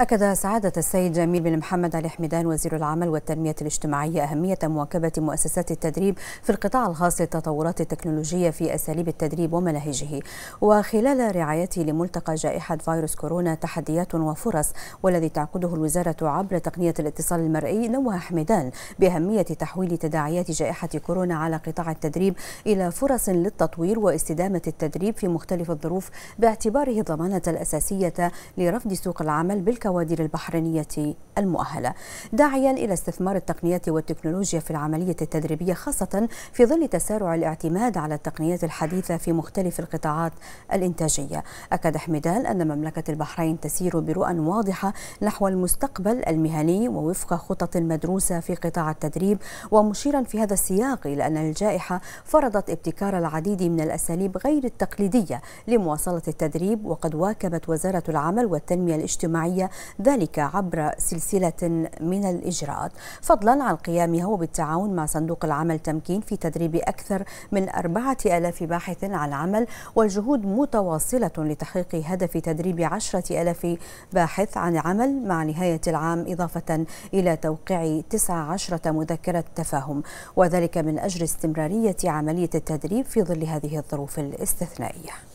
أكد سعادة السيد جميل بن محمد علي حمدان وزير العمل والتنمية الاجتماعية أهمية مواكبة مؤسسات التدريب في القطاع الخاص للتطورات التكنولوجية في أساليب التدريب ومناهجه وخلال رعايته لملتقى جائحة فيروس كورونا تحديات وفرص والذي تعقده الوزارة عبر تقنية الاتصال المرئي نوه حمدان بأهمية تحويل تداعيات جائحة كورونا على قطاع التدريب إلى فرص للتطوير واستدامة التدريب في مختلف الظروف باعتباره الضمانة الأساسية لرفض سوق العمل بالكوارث الكوادر البحرينية المؤهلة داعيا إلى استثمار التقنيات والتكنولوجيا في العملية التدريبية خاصة في ظل تسارع الاعتماد على التقنيات الحديثة في مختلف القطاعات الإنتاجية أكد حمدان أن مملكة البحرين تسير برؤى واضحة نحو المستقبل المهني ووفق خطط مدروسة في قطاع التدريب ومشيرا في هذا السياق إلى أن الجائحة فرضت ابتكار العديد من الأساليب غير التقليدية لمواصلة التدريب وقد واكبت وزارة العمل والتنمية الاجتماعية ذلك عبر سلسلة من الإجراءات فضلا عن قيامها وبالتعاون مع صندوق العمل تمكين في تدريب أكثر من أربعة ألاف باحث عن عمل والجهود متواصلة لتحقيق هدف تدريب عشرة ألاف باحث عن عمل مع نهاية العام إضافة إلى توقيع 19 مذكرة تفاهم وذلك من أجل استمرارية عملية التدريب في ظل هذه الظروف الاستثنائية